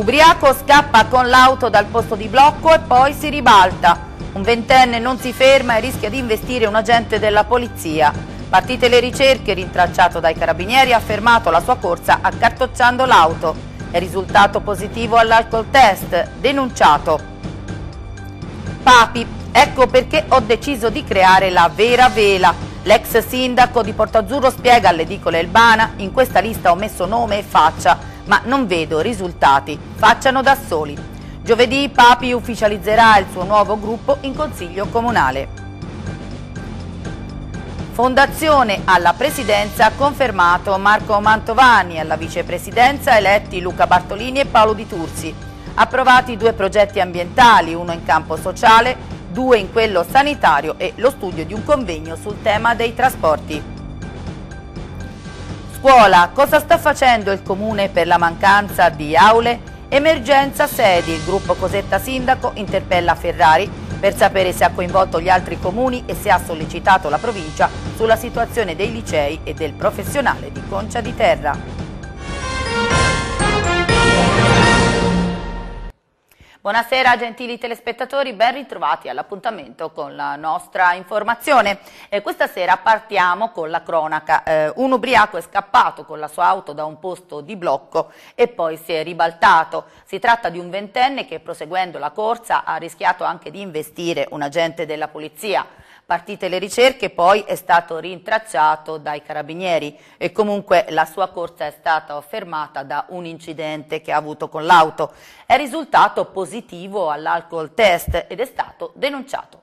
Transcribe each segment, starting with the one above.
Ubriaco scappa con l'auto dal posto di blocco e poi si ribalta. Un ventenne non si ferma e rischia di investire un agente della polizia. Partite le ricerche, rintracciato dai carabinieri, ha fermato la sua corsa accartocciando l'auto. È risultato positivo all'alcol test, denunciato. Papi, ecco perché ho deciso di creare la vera vela. L'ex sindaco di Porto Azzurro spiega all'edicola Elbana, in questa lista ho messo nome e faccia ma non vedo risultati, facciano da soli. Giovedì Papi ufficializzerà il suo nuovo gruppo in Consiglio Comunale. Fondazione alla presidenza ha confermato Marco Mantovani, alla vicepresidenza eletti Luca Bartolini e Paolo Di Tursi. Approvati due progetti ambientali, uno in campo sociale, due in quello sanitario e lo studio di un convegno sul tema dei trasporti. Scuola, cosa sta facendo il Comune per la mancanza di aule? Emergenza sedi, il gruppo Cosetta Sindaco interpella Ferrari per sapere se ha coinvolto gli altri comuni e se ha sollecitato la provincia sulla situazione dei licei e del professionale di Concia di Terra. Buonasera gentili telespettatori, ben ritrovati all'appuntamento con la nostra informazione. Eh, questa sera partiamo con la cronaca. Eh, un ubriaco è scappato con la sua auto da un posto di blocco e poi si è ribaltato. Si tratta di un ventenne che proseguendo la corsa ha rischiato anche di investire un agente della polizia partite le ricerche, poi è stato rintracciato dai carabinieri e comunque la sua corsa è stata fermata da un incidente che ha avuto con l'auto. È risultato positivo all'alcol test ed è stato denunciato.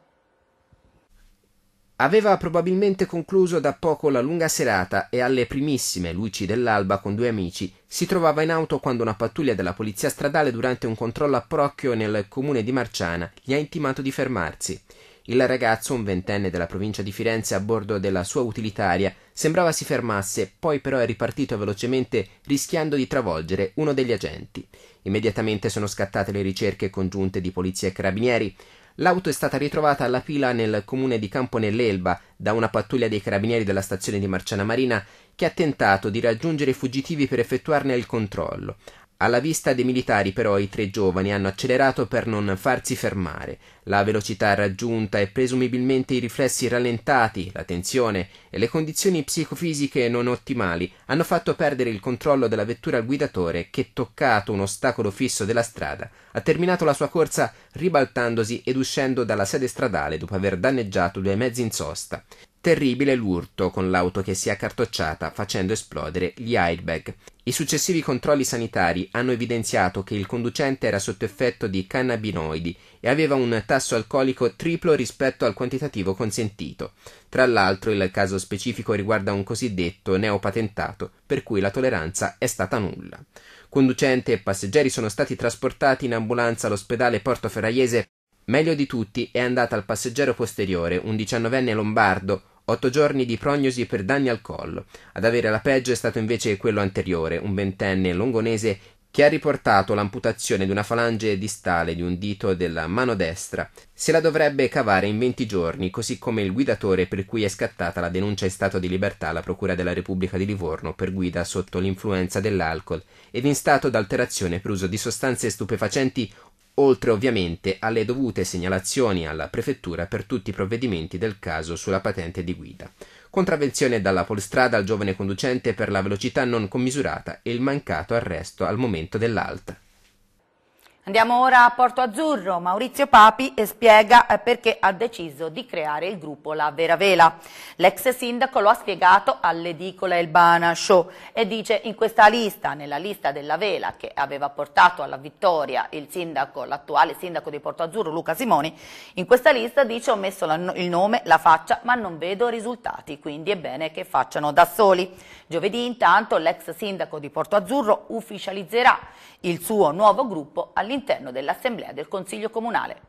Aveva probabilmente concluso da poco la lunga serata e alle primissime luci dell'alba con due amici si trovava in auto quando una pattuglia della polizia stradale durante un controllo a Procchio nel comune di Marciana gli ha intimato di fermarsi. Il ragazzo, un ventenne della provincia di Firenze, a bordo della sua utilitaria, sembrava si fermasse, poi però è ripartito velocemente rischiando di travolgere uno degli agenti. Immediatamente sono scattate le ricerche congiunte di polizia e carabinieri. L'auto è stata ritrovata alla pila nel comune di Campo nell'Elba da una pattuglia dei carabinieri della stazione di Marciana Marina che ha tentato di raggiungere i fuggitivi per effettuarne il controllo. Alla vista dei militari però i tre giovani hanno accelerato per non farsi fermare. La velocità raggiunta e presumibilmente i riflessi rallentati, la tensione e le condizioni psicofisiche non ottimali hanno fatto perdere il controllo della vettura al guidatore che, toccato un ostacolo fisso della strada, ha terminato la sua corsa ribaltandosi ed uscendo dalla sede stradale dopo aver danneggiato due mezzi in sosta. Terribile l'urto con l'auto che si è accartocciata facendo esplodere gli airbag. I successivi controlli sanitari hanno evidenziato che il conducente era sotto effetto di cannabinoidi e aveva un tasso alcolico triplo rispetto al quantitativo consentito. Tra l'altro il caso specifico riguarda un cosiddetto neopatentato, per cui la tolleranza è stata nulla. Conducente e passeggeri sono stati trasportati in ambulanza all'ospedale Portoferraiese Meglio di tutti è andata al passeggero posteriore, un diciannovenne lombardo, otto giorni di prognosi per danni al collo. Ad avere la peggio è stato invece quello anteriore, un ventenne longonese che ha riportato l'amputazione di una falange distale di un dito della mano destra. Se la dovrebbe cavare in 20 giorni, così come il guidatore per cui è scattata la denuncia in stato di libertà alla Procura della Repubblica di Livorno per guida sotto l'influenza dell'alcol ed in stato d'alterazione per uso di sostanze stupefacenti oltre ovviamente alle dovute segnalazioni alla prefettura per tutti i provvedimenti del caso sulla patente di guida. Contravvenzione dalla polstrada al giovane conducente per la velocità non commisurata e il mancato arresto al momento dell'alta. Andiamo ora a Porto Azzurro, Maurizio Papi spiega eh, perché ha deciso di creare il gruppo La Vera Vela. L'ex sindaco lo ha spiegato all'edicola Elbana Show e dice in questa lista, nella lista della vela che aveva portato alla vittoria l'attuale sindaco, sindaco di Porto Azzurro Luca Simoni, in questa lista dice ho messo la, il nome, la faccia ma non vedo risultati, quindi è bene che facciano da soli. Giovedì intanto l'ex sindaco di Porto Azzurro ufficializzerà il suo nuovo gruppo all'interno all'interno dell'Assemblea del Consiglio Comunale.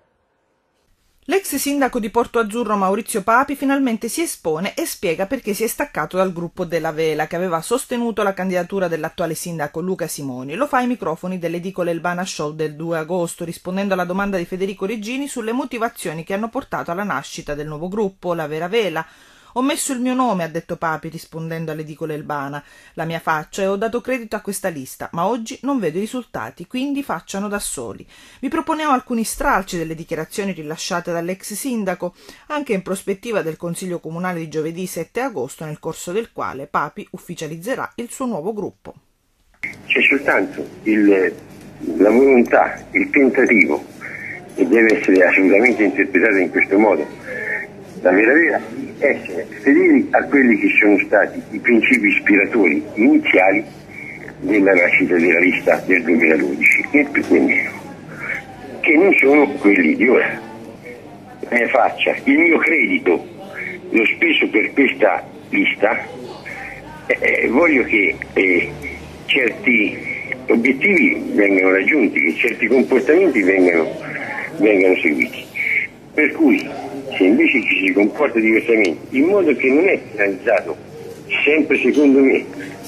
L'ex sindaco di Porto Azzurro Maurizio Papi finalmente si espone e spiega perché si è staccato dal gruppo della Vela che aveva sostenuto la candidatura dell'attuale sindaco Luca Simoni. Lo fa ai microfoni dell'edicola Elbana Show del 2 agosto, rispondendo alla domanda di Federico Regini sulle motivazioni che hanno portato alla nascita del nuovo gruppo, la Vera Vela ho messo il mio nome, ha detto Papi, rispondendo all'edicola elbana, la mia faccia e ho dato credito a questa lista, ma oggi non vedo i risultati, quindi facciano da soli. Vi proponevo alcuni stralci delle dichiarazioni rilasciate dall'ex sindaco, anche in prospettiva del Consiglio Comunale di giovedì 7 agosto, nel corso del quale Papi ufficializzerà il suo nuovo gruppo. C'è soltanto il, la volontà, il tentativo, che deve essere assolutamente interpretato in questo modo, la vera vera essere fedeli a quelli che sono stati i principi ispiratori iniziali della nascita della lista del 2012, né più né meno, che non sono quelli di ora. La mia faccia, il mio credito, l'ho speso per questa lista, eh, voglio che eh, certi obiettivi vengano raggiunti, che certi comportamenti vengano, vengano seguiti. Per cui se invece ci si comporta diversamente, in modo che non è finalizzato, sempre secondo me,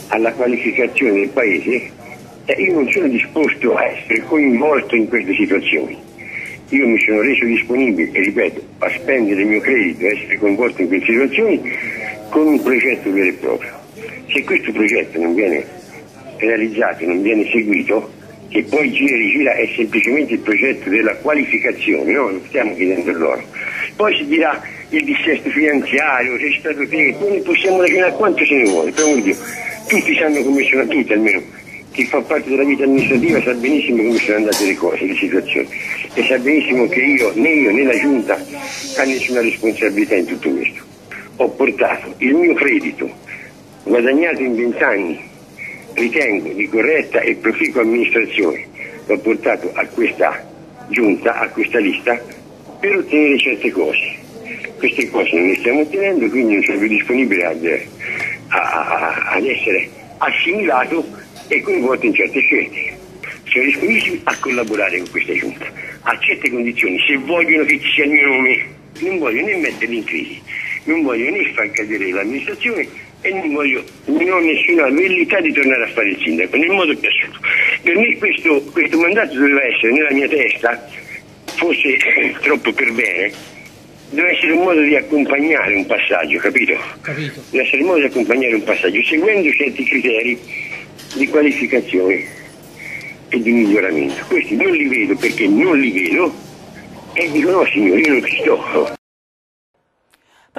alla qualificazione del Paese, eh, io non sono disposto a essere coinvolto in queste situazioni. Io mi sono reso disponibile, e ripeto, a spendere il mio credito, a essere coinvolto in queste situazioni, con un progetto vero e proprio. Se questo progetto non viene realizzato, non viene seguito, che poi gira e gira è semplicemente il progetto della qualificazione, no? non stiamo chiedendo loro poi si dirà il dissesto finanziario, c'è stato che noi possiamo ragionare quanto se ne vuole, per un Tutti sanno come sono, tutti almeno, chi fa parte della vita amministrativa sa benissimo come sono andate le cose, le situazioni e sa benissimo che io, né io né la Giunta ha nessuna responsabilità in tutto questo. Ho portato il mio credito guadagnato in vent'anni, ritengo di corretta e proficua amministrazione, l'ho portato a questa Giunta, a questa lista per ottenere certe cose. Queste cose non le stiamo ottenendo, quindi non sono più disponibile ad, ad essere assimilato e coinvolto in certe scelte. Sono disponibili a collaborare con questa giunta, a certe condizioni, se vogliono che ci sia il mio nome. Non voglio né metterli in crisi, non voglio né far cadere l'amministrazione e non voglio, non ho nessuna velità di tornare a fare il sindaco, nel modo più assoluto. Per me questo, questo mandato doveva essere nella mia testa fosse troppo per bene, deve essere un modo di accompagnare un passaggio, capito? capito? Deve essere un modo di accompagnare un passaggio, seguendo certi criteri di qualificazione e di miglioramento. Questi non li vedo perché non li vedo e dico no signore, io non ci sto.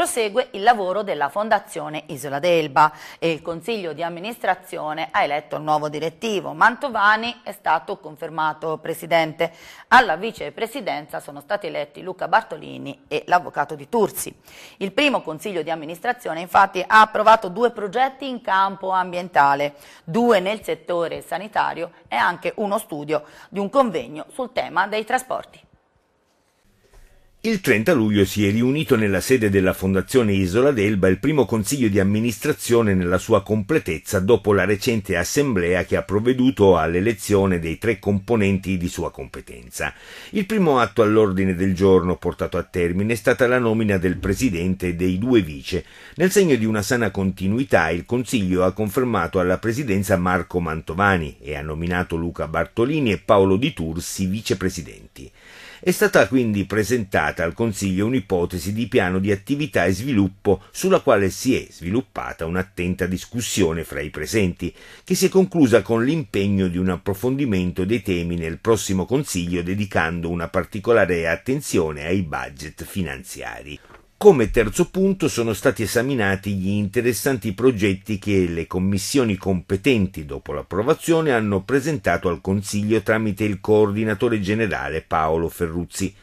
Prosegue il lavoro della Fondazione Isola d'Elba e il Consiglio di amministrazione ha eletto il nuovo direttivo. Mantovani è stato confermato presidente. Alla vicepresidenza sono stati eletti Luca Bartolini e l'avvocato di Tursi. Il primo Consiglio di amministrazione infatti ha approvato due progetti in campo ambientale, due nel settore sanitario e anche uno studio di un convegno sul tema dei trasporti. Il 30 luglio si è riunito nella sede della Fondazione Isola d'Elba il primo consiglio di amministrazione nella sua completezza dopo la recente assemblea che ha provveduto all'elezione dei tre componenti di sua competenza. Il primo atto all'ordine del giorno portato a termine è stata la nomina del presidente e dei due vice. Nel segno di una sana continuità il consiglio ha confermato alla presidenza Marco Mantovani e ha nominato Luca Bartolini e Paolo Di Tursi vicepresidenti. È stata quindi presentata al Consiglio un'ipotesi di piano di attività e sviluppo sulla quale si è sviluppata un'attenta discussione fra i presenti, che si è conclusa con l'impegno di un approfondimento dei temi nel prossimo Consiglio dedicando una particolare attenzione ai budget finanziari. Come terzo punto sono stati esaminati gli interessanti progetti che le commissioni competenti dopo l'approvazione hanno presentato al Consiglio tramite il coordinatore generale Paolo Ferruzzi.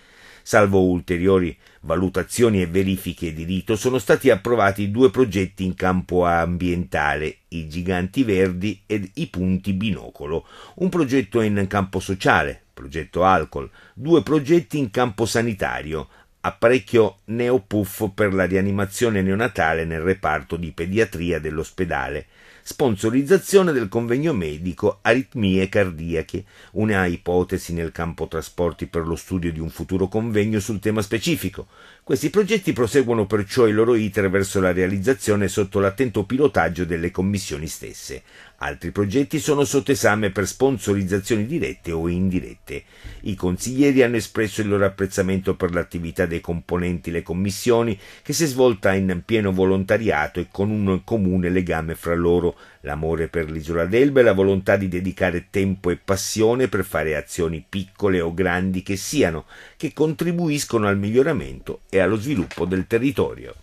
Salvo ulteriori valutazioni e verifiche di rito, sono stati approvati due progetti in campo ambientale, i giganti verdi ed i punti binocolo, un progetto in campo sociale, progetto alcol, due progetti in campo sanitario, apparecchio neopuff per la rianimazione neonatale nel reparto di pediatria dell'ospedale sponsorizzazione del convegno medico Aritmie cardiache, una ipotesi nel campo trasporti per lo studio di un futuro convegno sul tema specifico. Questi progetti proseguono perciò il loro iter verso la realizzazione sotto l'attento pilotaggio delle commissioni stesse. Altri progetti sono sotto esame per sponsorizzazioni dirette o indirette. I consiglieri hanno espresso il loro apprezzamento per l'attività dei componenti le commissioni che si è svolta in pieno volontariato e con un comune legame fra loro l'amore per l'isola d'Elba e la volontà di dedicare tempo e passione per fare azioni piccole o grandi che siano, che contribuiscono al miglioramento e allo sviluppo del territorio.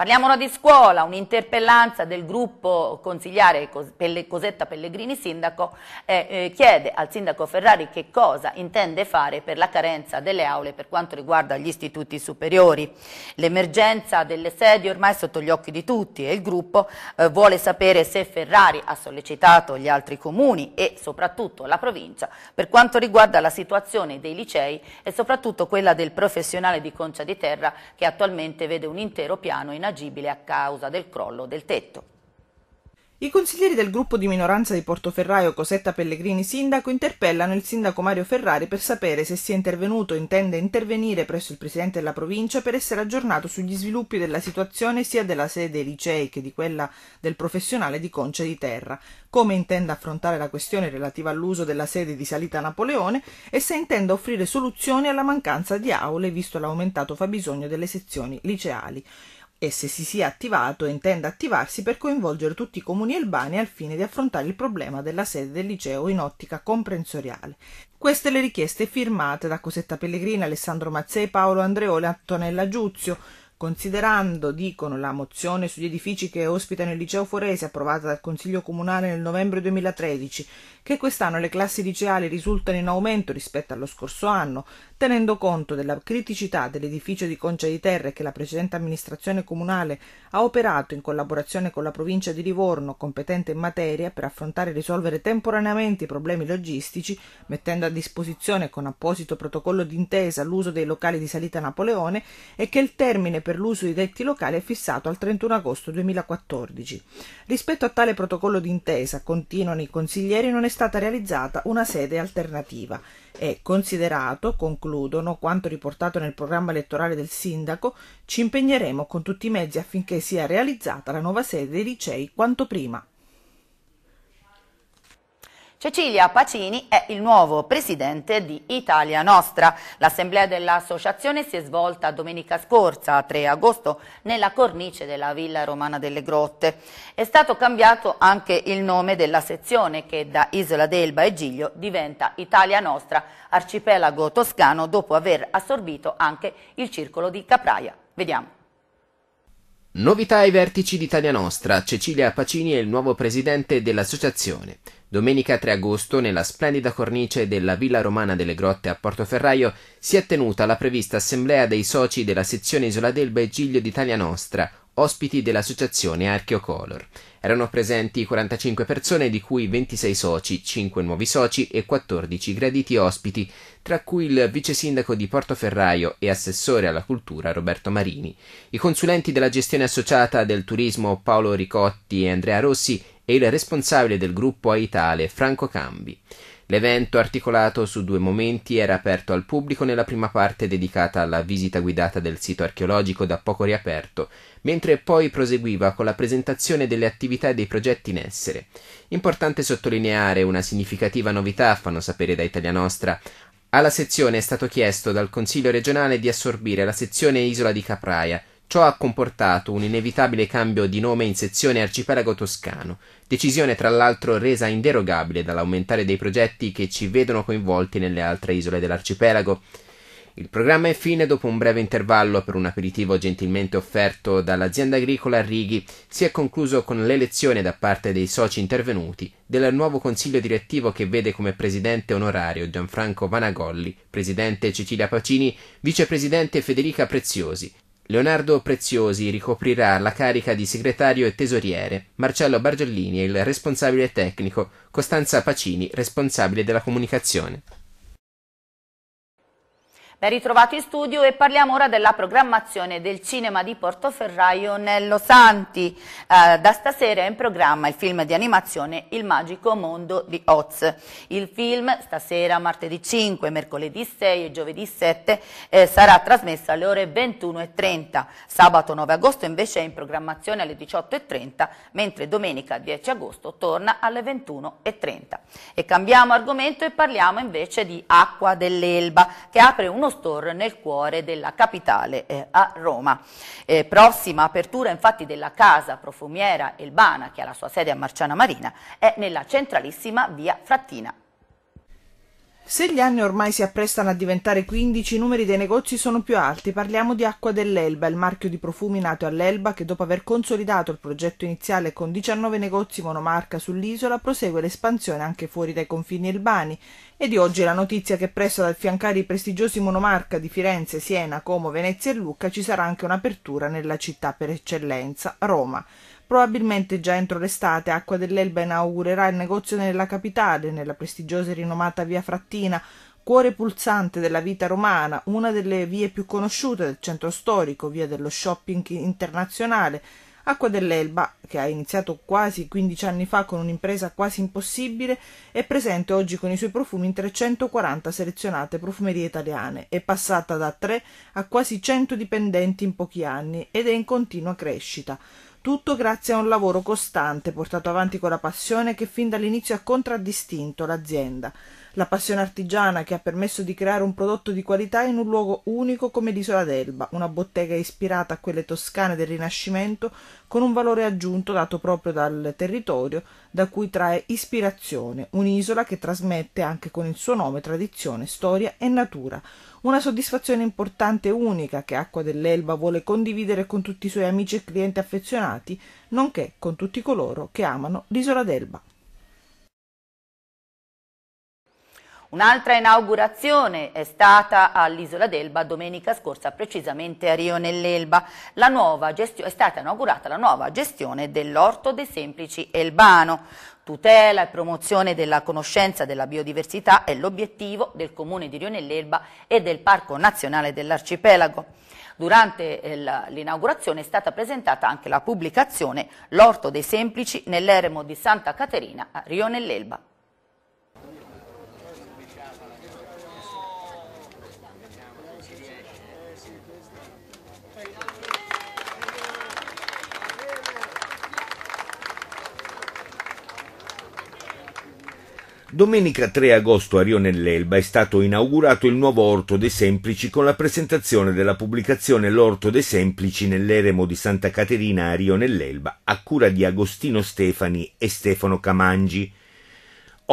Parliamo di scuola, un'interpellanza del gruppo consigliare Cosetta Pellegrini Sindaco eh, eh, chiede al sindaco Ferrari che cosa intende fare per la carenza delle aule per quanto riguarda gli istituti superiori. L'emergenza delle sedi ormai è sotto gli occhi di tutti e il gruppo eh, vuole sapere se Ferrari ha sollecitato gli altri comuni e soprattutto la provincia per quanto riguarda la situazione dei licei e soprattutto quella del professionale di Concia di Terra che attualmente vede un intero piano in inagibile a causa del crollo del tetto. I consiglieri del gruppo di minoranza di Portoferraio Cosetta Pellegrini Sindaco interpellano il sindaco Mario Ferrari per sapere se sia intervenuto o intende intervenire presso il presidente della provincia per essere aggiornato sugli sviluppi della situazione sia della sede licei che di quella del professionale di Concia di Terra, come intenda affrontare la questione relativa all'uso della sede di Salita Napoleone e se intenda offrire soluzioni alla mancanza di aule visto l'aumentato fabbisogno delle sezioni liceali e se si sia attivato e intenda attivarsi per coinvolgere tutti i comuni albani al fine di affrontare il problema della sede del liceo in ottica comprensoriale. Queste le richieste firmate da Cosetta Pellegrini, Alessandro Mazzei, Paolo Andreoli, Antonella Giuzio, Considerando, dicono, la mozione sugli edifici che ospitano il liceo forese approvata dal Consiglio Comunale nel novembre 2013, che quest'anno le classi liceali risultano in aumento rispetto allo scorso anno, tenendo conto della criticità dell'edificio di Concia di Terre che la precedente amministrazione comunale ha operato in collaborazione con la provincia di Livorno, competente in materia, per affrontare e risolvere temporaneamente i problemi logistici, mettendo a disposizione con apposito protocollo d'intesa l'uso dei locali di salita Napoleone e che il termine per per l'uso dei detti locali è fissato al 31 agosto 2014. Rispetto a tale protocollo d'intesa, continuano i consiglieri, non è stata realizzata una sede alternativa. E considerato, concludono, quanto riportato nel programma elettorale del sindaco, ci impegneremo con tutti i mezzi affinché sia realizzata la nuova sede dei licei quanto prima. Cecilia Pacini è il nuovo presidente di Italia Nostra. L'assemblea dell'associazione si è svolta domenica scorsa, 3 agosto, nella cornice della Villa Romana delle Grotte. È stato cambiato anche il nome della sezione che da Isola d'Elba e Giglio diventa Italia Nostra, arcipelago toscano, dopo aver assorbito anche il circolo di Capraia. Vediamo. Novità ai vertici d'Italia Nostra, Cecilia Pacini è il nuovo presidente dell'associazione. Domenica 3 agosto, nella splendida cornice della Villa Romana delle Grotte a Portoferraio, si è tenuta la prevista assemblea dei soci della sezione Isola del e d'Italia Nostra, ospiti dell'associazione Archeocolor. Erano presenti 45 persone, di cui 26 soci, 5 nuovi soci e 14 graditi ospiti, tra cui il vice sindaco di Portoferraio e assessore alla cultura Roberto Marini, i consulenti della gestione associata del turismo Paolo Ricotti e Andrea Rossi e il responsabile del gruppo Aitale Franco Cambi. L'evento, articolato su due momenti, era aperto al pubblico nella prima parte dedicata alla visita guidata del sito archeologico da poco riaperto, mentre poi proseguiva con la presentazione delle attività e dei progetti in essere. Importante sottolineare una significativa novità, fanno sapere da Italia Nostra, alla sezione è stato chiesto dal Consiglio regionale di assorbire la sezione Isola di Capraia, Ciò ha comportato un inevitabile cambio di nome in sezione Arcipelago Toscano, decisione tra l'altro resa inderogabile dall'aumentare dei progetti che ci vedono coinvolti nelle altre isole dell'arcipelago. Il programma infine, dopo un breve intervallo per un aperitivo gentilmente offerto dall'azienda agricola Righi, si è concluso con l'elezione da parte dei soci intervenuti del nuovo consiglio direttivo che vede come presidente onorario Gianfranco Vanagolli, presidente Cecilia Pacini, vicepresidente Federica Preziosi, Leonardo Preziosi ricoprirà la carica di segretario e tesoriere, Marcello Bargellini è il responsabile tecnico, Costanza Pacini responsabile della comunicazione. Ben ritrovato in studio e parliamo ora della programmazione del cinema di Portoferraio Nello Santi. Eh, da stasera è in programma il film di animazione Il magico mondo di Oz. Il film stasera martedì 5, mercoledì 6 e giovedì 7 eh, sarà trasmesso alle ore 21.30. Sabato 9 agosto invece è in programmazione alle 18.30, mentre domenica 10 agosto torna alle 21.30. E cambiamo argomento e parliamo invece di Acqua dell'Elba, che apre uno uno store nel cuore della capitale eh, a Roma. Eh, prossima apertura infatti della casa profumiera Elbana, che ha la sua sede a Marciana Marina, è nella centralissima via Frattina. Se gli anni ormai si apprestano a diventare quindici, i numeri dei negozi sono più alti. Parliamo di Acqua dell'Elba, il marchio di profumi nato all'Elba che dopo aver consolidato il progetto iniziale con 19 negozi monomarca sull'isola prosegue l'espansione anche fuori dai confini elbani. E di oggi la notizia che presto ad affiancare i prestigiosi monomarca di Firenze, Siena, Como, Venezia e Lucca ci sarà anche un'apertura nella città per eccellenza, Roma. Probabilmente già entro l'estate Acqua dell'Elba inaugurerà il negozio nella capitale, nella prestigiosa e rinomata via Frattina, cuore pulsante della vita romana, una delle vie più conosciute del centro storico, via dello shopping internazionale. Acqua dell'Elba, che ha iniziato quasi 15 anni fa con un'impresa quasi impossibile, è presente oggi con i suoi profumi in 340 selezionate profumerie italiane, è passata da 3 a quasi 100 dipendenti in pochi anni ed è in continua crescita tutto grazie a un lavoro costante portato avanti con la passione che fin dall'inizio ha contraddistinto l'azienda la passione artigiana che ha permesso di creare un prodotto di qualità in un luogo unico come l'isola d'Elba, una bottega ispirata a quelle toscane del Rinascimento con un valore aggiunto dato proprio dal territorio da cui trae ispirazione, un'isola che trasmette anche con il suo nome tradizione, storia e natura. Una soddisfazione importante e unica che Acqua dell'Elba vuole condividere con tutti i suoi amici e clienti affezionati, nonché con tutti coloro che amano l'isola d'Elba. Un'altra inaugurazione è stata all'Isola d'Elba domenica scorsa, precisamente a Rio nell'Elba. È stata inaugurata la nuova gestione dell'Orto dei Semplici Elbano. Tutela e promozione della conoscenza della biodiversità è l'obiettivo del Comune di Rio nell'Elba e del Parco Nazionale dell'Arcipelago. Durante eh, l'inaugurazione è stata presentata anche la pubblicazione L'orto dei semplici nell'eremo di Santa Caterina a Rio nell'Elba. Domenica 3 agosto a Rio nell'Elba è stato inaugurato il nuovo Orto dei Semplici con la presentazione della pubblicazione L'Orto dei Semplici nell'eremo di Santa Caterina a Rio nell'Elba a cura di Agostino Stefani e Stefano Camangi.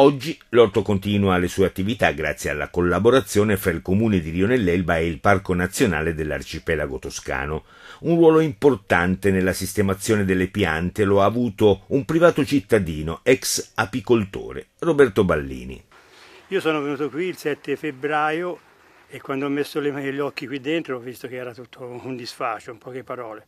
Oggi l'orto continua le sue attività grazie alla collaborazione fra il comune di Rionell'Elba e il Parco Nazionale dell'Arcipelago Toscano. Un ruolo importante nella sistemazione delle piante lo ha avuto un privato cittadino, ex apicoltore, Roberto Ballini. Io sono venuto qui il 7 febbraio e quando ho messo gli occhi qui dentro ho visto che era tutto un disfaccio, in poche parole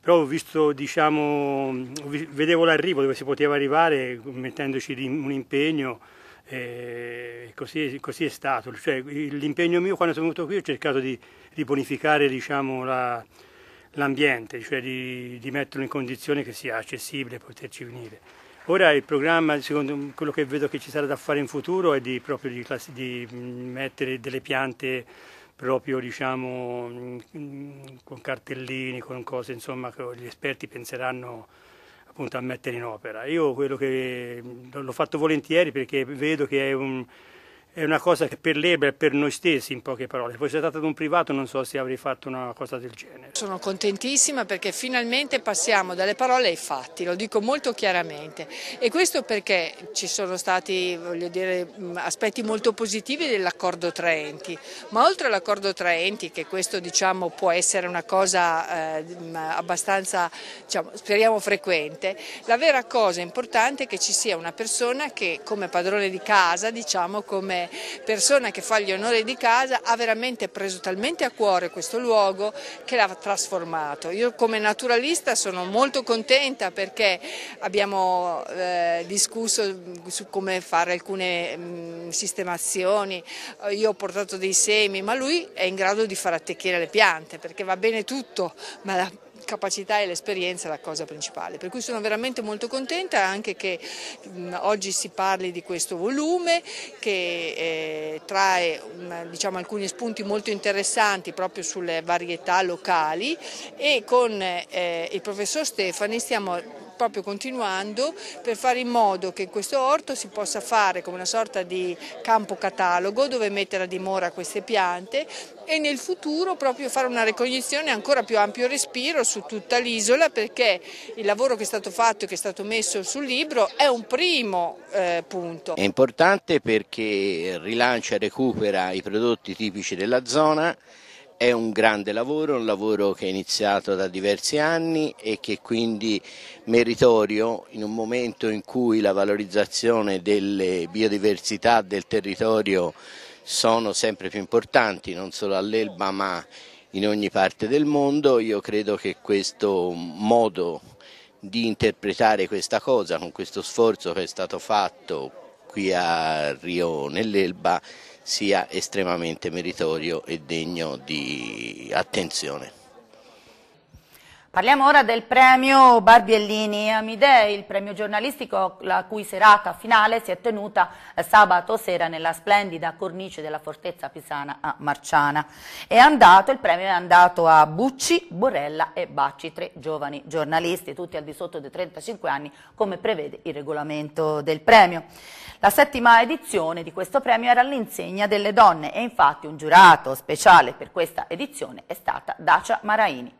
però ho visto, diciamo, vedevo l'arrivo dove si poteva arrivare mettendoci un impegno e così, così è stato. Cioè, l'impegno mio quando sono venuto qui ho cercato di riponificare diciamo, l'ambiente, la, cioè di, di, metterlo in condizione che sia accessibile poterci venire. Ora il programma, secondo quello che vedo che ci sarà da fare in futuro, è di, proprio di, di mm, mettere delle piante proprio diciamo, mm, mm, con cartellini, con cose insomma, che gli esperti penseranno appunto a mettere in opera. Io quello che mm, l'ho fatto volentieri perché vedo che è un è una cosa che per l'Ebra e per noi stessi in poche parole. Poi se stato ad un privato non so se avrei fatto una cosa del genere. Sono contentissima perché finalmente passiamo dalle parole ai fatti, lo dico molto chiaramente e questo perché ci sono stati dire, mm, aspetti molto positivi dell'accordo tra enti, ma oltre all'accordo tra enti che questo diciamo, può essere una cosa eh, mm, abbastanza diciamo, speriamo frequente, la vera cosa importante è che ci sia una persona che come padrone di casa, diciamo come persona che fa gli onori di casa ha veramente preso talmente a cuore questo luogo che l'ha trasformato. Io come naturalista sono molto contenta perché abbiamo eh, discusso su come fare alcune mh, sistemazioni, io ho portato dei semi, ma lui è in grado di far attecchire le piante perché va bene tutto, ma la capacità e l'esperienza è la cosa principale, per cui sono veramente molto contenta anche che mh, oggi si parli di questo volume che eh, trae una, diciamo, alcuni spunti molto interessanti proprio sulle varietà locali e con eh, il professor Stefani stiamo proprio continuando per fare in modo che questo orto si possa fare come una sorta di campo catalogo dove mettere a dimora queste piante e nel futuro proprio fare una ricognizione ancora più ampio respiro su tutta l'isola perché il lavoro che è stato fatto e che è stato messo sul libro è un primo eh, punto. È importante perché rilancia e recupera i prodotti tipici della zona è un grande lavoro, un lavoro che è iniziato da diversi anni e che quindi meritorio in un momento in cui la valorizzazione delle biodiversità del territorio sono sempre più importanti, non solo all'Elba ma in ogni parte del mondo, io credo che questo modo di interpretare questa cosa con questo sforzo che è stato fatto qui a Rio nell'Elba sia estremamente meritorio e degno di attenzione. Parliamo ora del premio Barbiellini Amidei, il premio giornalistico la cui serata finale si è tenuta eh, sabato sera nella splendida cornice della fortezza pisana a Marciana. Andato, il premio è andato a Bucci, Borella e Bacci, tre giovani giornalisti, tutti al di sotto dei 35 anni come prevede il regolamento del premio. La settima edizione di questo premio era all'insegna delle donne e infatti un giurato speciale per questa edizione è stata Dacia Maraini.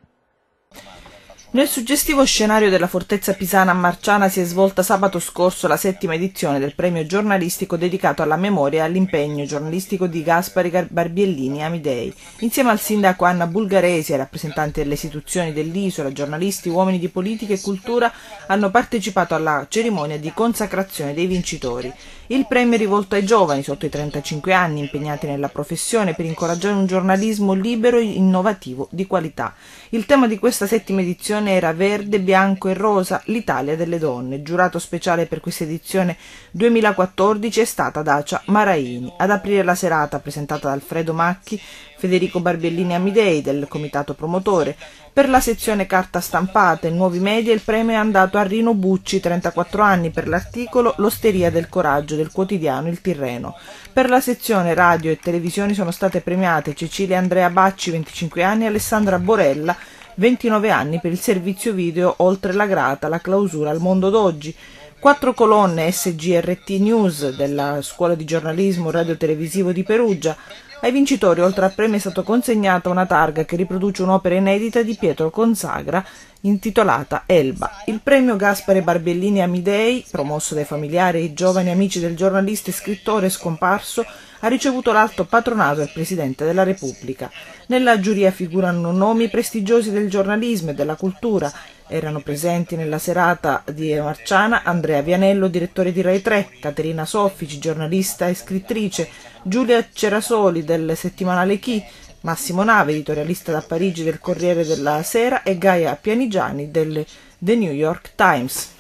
Nel suggestivo scenario della fortezza pisana a Marciana si è svolta sabato scorso la settima edizione del premio giornalistico dedicato alla memoria e all'impegno giornalistico di Gaspari Barbiellini Amidei. Insieme al sindaco Anna Bulgaresi e rappresentanti delle istituzioni dell'isola, giornalisti, uomini di politica e cultura hanno partecipato alla cerimonia di consacrazione dei vincitori. Il premio è rivolto ai giovani sotto i 35 anni impegnati nella professione per incoraggiare un giornalismo libero, e innovativo, di qualità. Il tema di questa settima edizione edizione era Verde, Bianco e Rosa, l'Italia delle donne. Giurato speciale per questa edizione 2014 è stata Dacia Maraini. Ad aprire la serata, presentata da Alfredo Macchi, Federico Barbiellini Amidei del comitato promotore. Per la sezione carta stampata e nuovi media il premio è andato a Rino Bucci, 34 anni, per l'articolo L'osteria del coraggio del quotidiano Il Tirreno. Per la sezione radio e televisioni sono state premiate Cecilia Andrea Bacci, 25 anni, e Alessandra Borella, 29 anni per il servizio video Oltre la grata, la clausura al mondo d'oggi. Quattro colonne SGRT News della Scuola di giornalismo radio televisivo di Perugia, ai vincitori, oltre a premi, è stata consegnata una targa che riproduce un'opera inedita di Pietro Consagra intitolata Elba. Il premio Gaspare Barbellini Amidei, promosso dai familiari e i giovani amici del giornalista e scrittore scomparso, ha ricevuto l'alto patronato del Presidente della Repubblica. Nella giuria figurano nomi prestigiosi del giornalismo e della cultura. Erano presenti nella serata di Marciana Andrea Vianello, direttore di Rai 3, Caterina Soffici, giornalista e scrittrice, Giulia Cerasoli del settimanale Chi, Massimo Nave, editorialista da Parigi del Corriere della Sera e Gaia Pianigiani del The New York Times.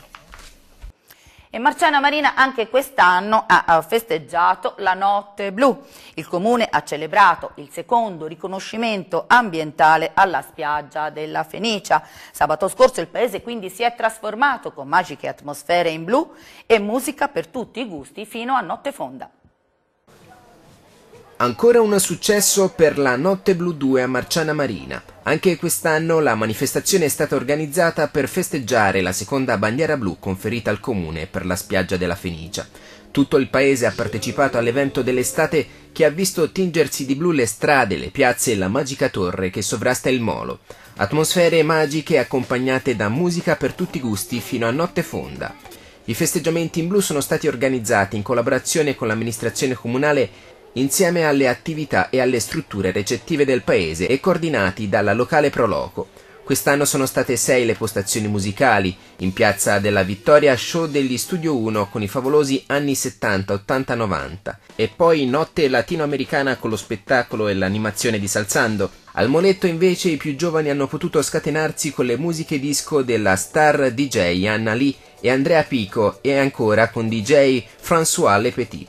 E Marciana Marina anche quest'anno ha festeggiato la Notte Blu. Il comune ha celebrato il secondo riconoscimento ambientale alla spiaggia della Fenicia. Sabato scorso il paese quindi si è trasformato con magiche atmosfere in blu e musica per tutti i gusti fino a notte fonda. Ancora un successo per la Notte Blu 2 a Marciana Marina. Anche quest'anno la manifestazione è stata organizzata per festeggiare la seconda bandiera blu conferita al comune per la spiaggia della Fenicia. Tutto il paese ha partecipato all'evento dell'estate che ha visto tingersi di blu le strade, le piazze e la magica torre che sovrasta il molo. Atmosfere magiche accompagnate da musica per tutti i gusti fino a notte fonda. I festeggiamenti in blu sono stati organizzati in collaborazione con l'amministrazione comunale insieme alle attività e alle strutture recettive del paese e coordinati dalla locale Proloco. Quest'anno sono state sei le postazioni musicali, in Piazza della Vittoria show degli Studio 1 con i favolosi anni 70, 80, 90 e poi Notte latinoamericana con lo spettacolo e l'animazione di Salzando. Al Moletto invece i più giovani hanno potuto scatenarsi con le musiche disco della star DJ Anna Lee e Andrea Pico e ancora con DJ François Le Petit.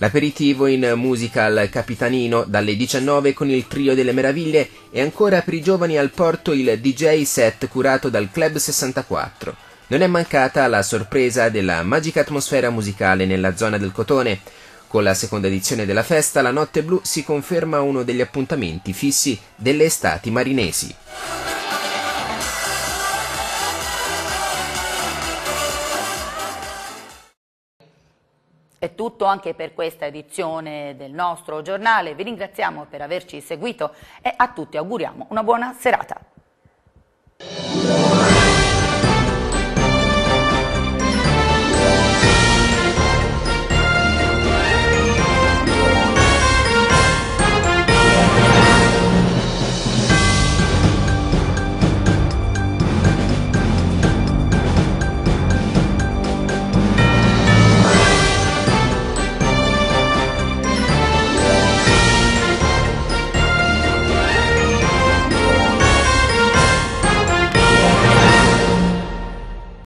L'aperitivo in musical Capitanino dalle 19 con il trio delle meraviglie e ancora per i giovani al porto il DJ set curato dal Club 64. Non è mancata la sorpresa della magica atmosfera musicale nella zona del Cotone. Con la seconda edizione della festa, la Notte Blu si conferma uno degli appuntamenti fissi delle estati marinesi. È tutto anche per questa edizione del nostro giornale, vi ringraziamo per averci seguito e a tutti auguriamo una buona serata.